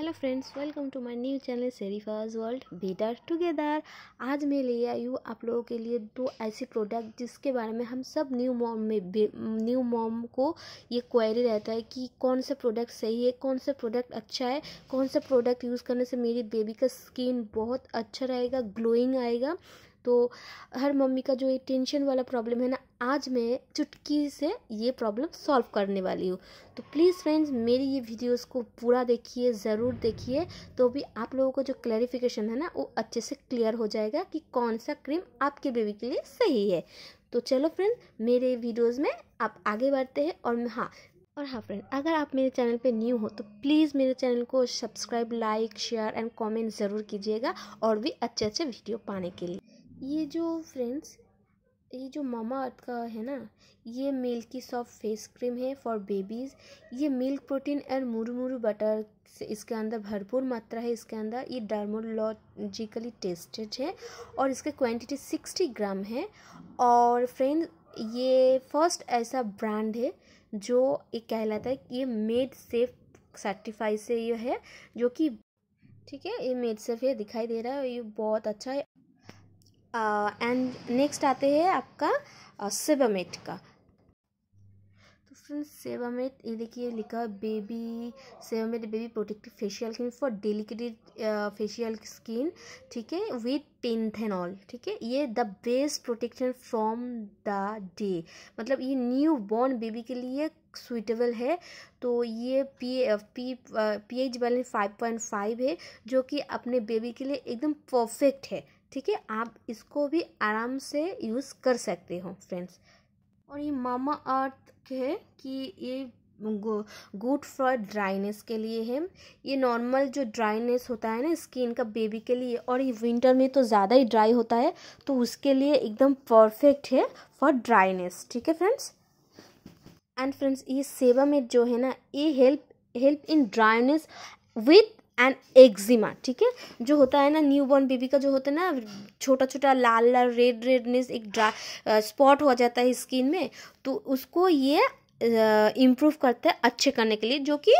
hello friends welcome to my new channel शेरीफाज world better together आज मैं ले आई हूँ आप लोगों के लिए दो ऐसे प्रोडक्ट जिसके बारे में हम सब न्यू मॉम में न्यू मॉम को ये क्वेरी रहता है कि कौन सा प्रोडक्ट सही है कौन सा प्रोडक्ट अच्छा है कौन सा प्रोडक्ट यूज़ करने से मेरी बेबी का स्किन बहुत अच्छा रहेगा ग्लोइंग आएगा तो हर मम्मी का जो ये टेंशन वाला प्रॉब्लम है ना आज मैं चुटकी से ये प्रॉब्लम सॉल्व करने वाली हूँ तो प्लीज़ फ्रेंड्स मेरी ये वीडियोस को पूरा देखिए ज़रूर देखिए तो भी आप लोगों को जो क्लैरिफिकेशन है ना वो अच्छे से क्लियर हो जाएगा कि कौन सा क्रीम आपके बेबी के लिए सही है तो चलो फ्रेंड मेरे वीडियोज़ में आप आगे बढ़ते हैं और हाँ और हाँ फ्रेंड अगर आप मेरे चैनल पे न्यू हो तो प्लीज़ मेरे चैनल को subscribe like share and comment ज़रूर कीजिएगा और भी अच्छे अच्छे वीडियो पाने के लिए ये जो फ्रेंड्स ये जो मामा अर्थ का है ना ये मिल्क की सॉफ्ट फेस क्रीम है फॉर बेबीज़ ये milk protein murumuru murumuru butter से इसके अंदर भरपूर मात्रा है इसके अंदर ये डर्मोलॉजिकली टेस्टेड है और इसका क्वांटिटी सिक्सटी ग्राम है और फ्रेंड ये फर्स्ट ऐसा ब्रांड है जो ये कहलाता है कि ये मेड सेफ सर्टिफाई से ये है जो कि ठीक है ये मेड सेफ है दिखाई दे रहा है ये बहुत अच्छा है एंड नेक्स्ट आते हैं आपका सेबामेट का तो फ्रेंड्स सेबामेट ये देखिए लिखा baby Sebamed baby protective facial cream for delicated facial skin ठीक है विथ पेंथेनॉल ठीक है ये the best protection from the day मतलब ये न्यू बॉर्न बेबी के लिए सुइटेबल है तो ये P P P H balance five point five है जो कि अपने बेबी के लिए एकदम परफेक्ट है ठीक है आप इसको भी आराम से यूज़ कर सकते हो फ्रेंड्स और ये मामा अर्थ है कि ये गुड फॉर ड्राइनेस के लिए है ये नॉर्मल जो ड्राइनेस होता है ना स्किन का बेबी के लिए और ये विंटर में तो ज़्यादा ही ड्राई होता है तो उसके लिए एकदम परफेक्ट है फॉर ड्राइनेस ठीक है फ्रेंड्स एंड फ्रेंड्स ये सेवा में जो है ना ये help help in dryness with and eczema ठीक है जो होता है ना न्यू बॉर्न बेबी का जो होता है ना छोटा छोटा लाल लाल रेड रेडनेस एक ड्रा स्पॉट हो जाता है स्किन में तो उसको ये इम्प्रूव करता है अच्छे करने के लिए जो कि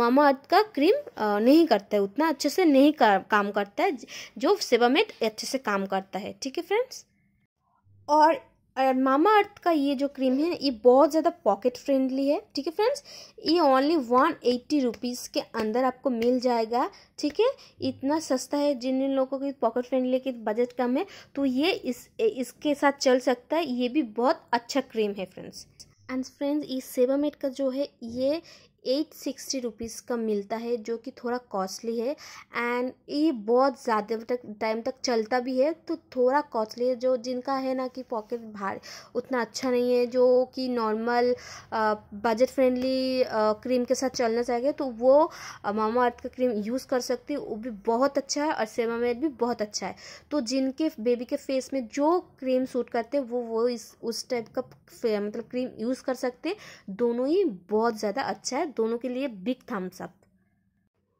मामा का क्रीम आ, नहीं करता है उतना अच्छे से नहीं कर, काम करता है जो सेवामेट अच्छे से काम करता है ठीक है फ्रेंड्स और और मामा अर्थ का ये जो क्रीम है ये बहुत ज़्यादा पॉकेट फ्रेंडली है ठीक है फ्रेंड्स ये ओनली वन एट्टी रुपीज़ के अंदर आपको मिल जाएगा ठीक है इतना सस्ता है जिन जिन लोगों की पॉकेट फ्रेंडली की बजट कम है तो ये इस इसके साथ चल सकता है ये भी बहुत अच्छा क्रीम है फ्रेंड्स एंड फ्रेंड्स ये सेबामेट का जो है ये एट सिक्सटी रुपीज़ का मिलता है जो कि थोड़ा कॉस्टली है एंड ये बहुत ज़्यादा तक टाइम तक चलता भी है तो थोड़ा कॉस्टली है जो जिनका है ना कि पॉकेट भार उतना अच्छा नहीं है जो कि नॉर्मल बजट फ्रेंडली क्रीम के साथ चलना चाहिए तो वो मामा अर्थ का क्रीम यूज़ कर सकती है वो भी बहुत अच्छा है और सेवा मेड भी बहुत अच्छा है तो जिनके बेबी के फेस में जो क्रीम सूट करते हैं वो वो इस उस टाइप का मतलब क्रीम यूज़ कर सकते दोनों ही बहुत ज़्यादा अच्छा है दोनों के लिए big thumbs up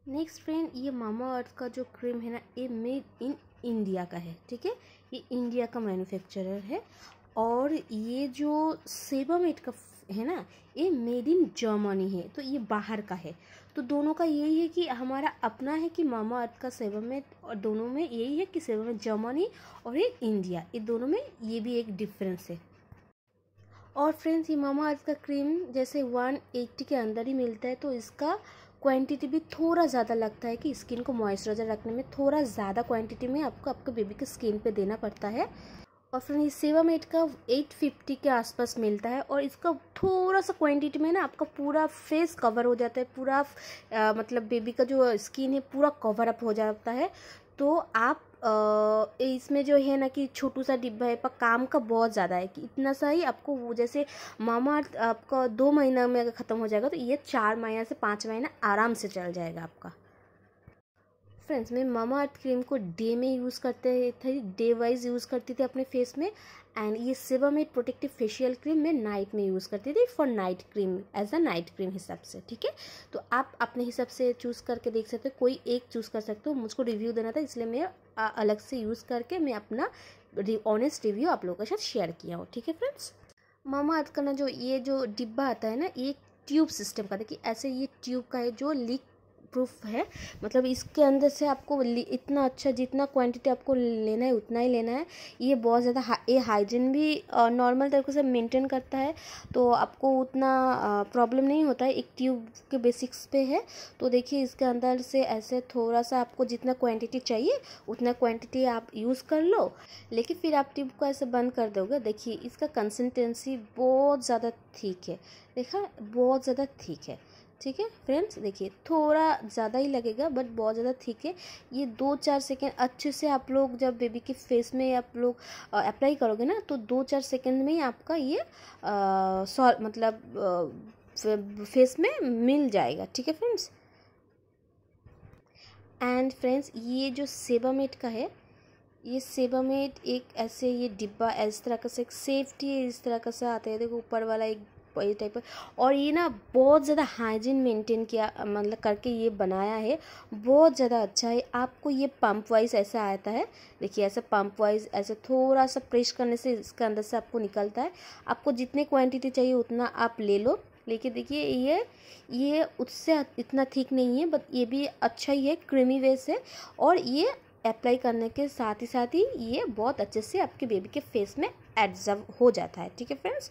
next friend ये मामा अर्थ का जो क्रीम है ना ये मेड इन इंडिया का है ठीक है ये इंडिया का मैन्युफैक्चरर है और ये जो सेबामेट का है ना ये मेड इन जर्मनी है तो ये बाहर का है तो दोनों का यही है कि हमारा अपना है कि मामा अर्थ का सेबामेट और दोनों में यही है कि सेबामेट जर्मनी और ये इंडिया ये दोनों में ये भी एक डिफरेंस है और फ्रेंड्स ये मामा अर्थ का क्रीम जैसे वन एट्टी के अंदर ही मिलता है तो इसका क्वांटिटी भी थोड़ा ज़्यादा लगता है कि स्किन को मॉइस्चराइजर रखने में थोड़ा ज़्यादा क्वांटिटी में आपको आपके बेबी के स्किन पे देना पड़ता है और फिर ये सेवा मेट का एट फिफ्टी के आसपास मिलता है और इसका थोड़ा सा क्वांटिटी में ना आपका पूरा फेस कवर हो जाता है पूरा आ, मतलब बेबी का जो स्किन है पूरा कवर अप हो जाता है तो आप इसमें जो है ना कि छोटू सा डिब्बा है पर काम का बहुत ज़्यादा है कि इतना सा ही आपको वो जैसे मामा आपका दो महीना में अगर ख़त्म हो जाएगा तो ये चार महीना से पाँच महीना आराम से चल जाएगा आपका फ्रेंड्स मैं मामा अर्थ क्रीम को डे में यूज़ करते थे डे वाइज यूज़ करती थी अपने फेस में एंड ये सेबामेट प्रोटेक्टिव फेशियल क्रीम मैं नाइट में यूज़ करती थी for night cream as a night cream हिसाब से ठीक है तो आप अपने हिसाब से चूज़ करके देख सकते हो कोई एक चूज़ कर सकते हो मुझको रिव्यू देना था इसलिए मैं अलग से यूज़ करके मैं अपना ऑनेस्ट रिव्यू आप लोगों के साथ शेयर किया हूँ ठीक है फ्रेंड्स मामा अर्थ का ना जो ये जो डिब्बा आता है ना ये ट्यूब सिस्टम का था कि ऐसे ये ट्यूब का है जो लीक प्रूफ है मतलब इसके अंदर से आपको इतना अच्छा जितना क्वांटिटी आपको लेना है उतना ही लेना है ये बहुत ज़्यादा हा, ये हाइजीन भी नॉर्मल तरीके से मेंटेन करता है तो आपको उतना प्रॉब्लम नहीं होता है एक ट्यूब के बेसिक्स पे है तो देखिए इसके अंदर से ऐसे थोड़ा सा आपको जितना क्वान्टिटी चाहिए उतना क्वान्टिटी आप यूज़ कर लो लेकिन फिर आप ट्यूब को ऐसे बंद कर दोगे देखिए इसका कंसिस्टेंसी बहुत ज़्यादा ठीक है देखा बहुत ज़्यादा ठीक है ठीक है फ्रेंड्स देखिए थोड़ा ज़्यादा ही लगेगा बट बहुत ज़्यादा ठीक है ये दो चार सेकेंड अच्छे से आप लोग जब बेबी के फेस में आप लोग अप्लाई करोगे ना तो दो चार सेकेंड में ही आपका ये सॉ मतलब आ, फेस में मिल जाएगा ठीक है फ्रेंड्स एंड फ्रेंड्स ये जो सेबामेट का है ये सेबामेट एक ऐसे ये डिब्बा इस तरह का से एक सेफ्टी इस तरह का सा आता है देखो ऊपर वाला एक ये टाइप और ये ना बहुत ज़्यादा हाइजीन मेंटेन किया मतलब करके ये बनाया है बहुत ज़्यादा अच्छा है आपको ये पम्प वाइज ऐसा आता है देखिए ऐसा पम्प वाइज ऐसा थोड़ा सा प्रेस करने से इसके अंदर से आपको निकलता है आपको जितनी क्वान्टिटी चाहिए उतना आप ले लो लेकिन देखिए ये ये उससे इतना ठीक नहीं है बट ये भी अच्छा ही है क्रीमी वे से और ये अप्लाई करने के साथ ही साथ ही ये बहुत अच्छे से आपके बेबी के फेस में एडजर्व हो जाता है ठीक है फ्रेंड्स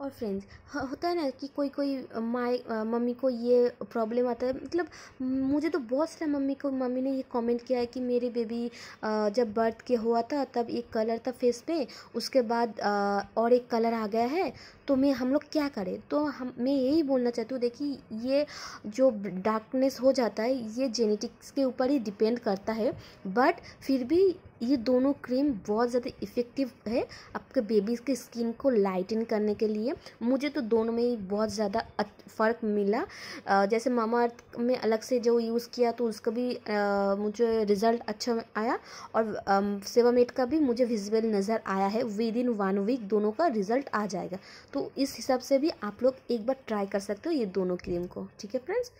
और फ्रेंड्स होता है ना कि कोई कोई माए मम्मी को ये प्रॉब्लम आता है मतलब मुझे तो बहुत सारा मम्मी को मम्मी ने ये कमेंट किया है कि मेरी बेबी जब बर्थ के हुआ था तब एक कलर था फेस पे उसके बाद और एक कलर आ गया है तो मैं हम लोग क्या करें तो हम मैं यही बोलना चाहती हूँ देखिए ये जो डार्कनेस हो जाता है ये जेनेटिक्स के ऊपर ही डिपेंड करता है बट फिर भी ये दोनों क्रीम बहुत ज़्यादा इफ़ेक्टिव है आपके बेबीज़ के स्किन को लाइटन करने के लिए मुझे तो दोनों में ही बहुत ज़्यादा फ़र्क मिला जैसे मामा अर्थ में अलग से जो यूज़ किया तो उसका भी मुझे रिज़ल्ट अच्छा आया और सेवामेट का भी मुझे विजिबल नज़र आया है विद इन वन वीक दोनों का रिज़ल्ट आ जाएगा तो इस हिसाब से भी आप लोग एक बार ट्राई कर सकते हो ये दोनों क्रीम को ठीक है फ्रेंड्स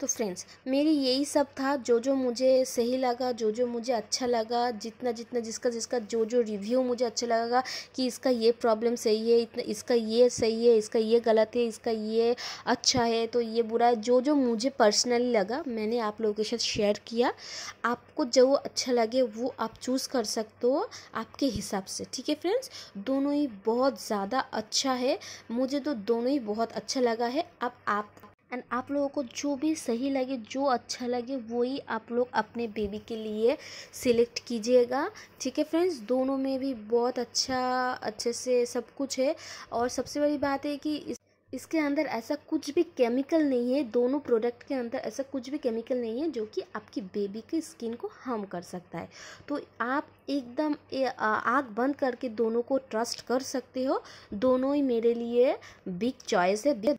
तो फ्रेंड्स मेरी यही सब था जो जो मुझे सही लगा जो जो मुझे अच्छा लगा जितना जितना जिसका जिसका जो जो रिव्यू मुझे अच्छा लगा कि इसका ये प्रॉब्लम सही है इतना इसका ये सही है इसका ये गलत है इसका ये अच्छा है तो ये बुरा है जो जो मुझे पर्सनली लगा मैंने आप लोगों के साथ शेयर किया आपको जो अच्छा लगे वो आप चूज़ कर सकते हो आपके हिसाब से ठीक है फ्रेंड्स दोनों ही बहुत ज़्यादा अच्छा है मुझे तो दोनों ही बहुत अच्छा लगा है अब आप एंड आप लोगों को जो भी सही लगे जो अच्छा लगे वही आप लोग अपने बेबी के लिए सिलेक्ट कीजिएगा ठीक है फ्रेंड्स दोनों में भी बहुत अच्छा अच्छे से सब कुछ है और सबसे बड़ी बात है कि इस इसके अंदर ऐसा कुछ भी केमिकल नहीं है दोनों प्रोडक्ट के अंदर ऐसा कुछ भी केमिकल नहीं है जो कि आपकी बेबी की स्किन को हार्म कर सकता है तो आप एकदम आग बंद करके दोनों को ट्रस्ट कर सकते हो दोनों ही मेरे लिए बिग चॉइस है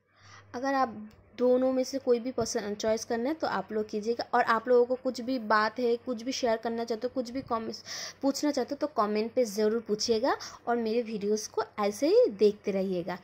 अगर आप दोनों में से कोई भी पसंद चॉइस करना है तो आप लोग कीजिएगा और आप लोगों को कुछ भी बात है कुछ भी शेयर करना चाहते हो कुछ भी पूछना चाहते हो तो कमेंट पे ज़रूर पूछिएगा और मेरे वीडियोस को ऐसे ही देखते रहिएगा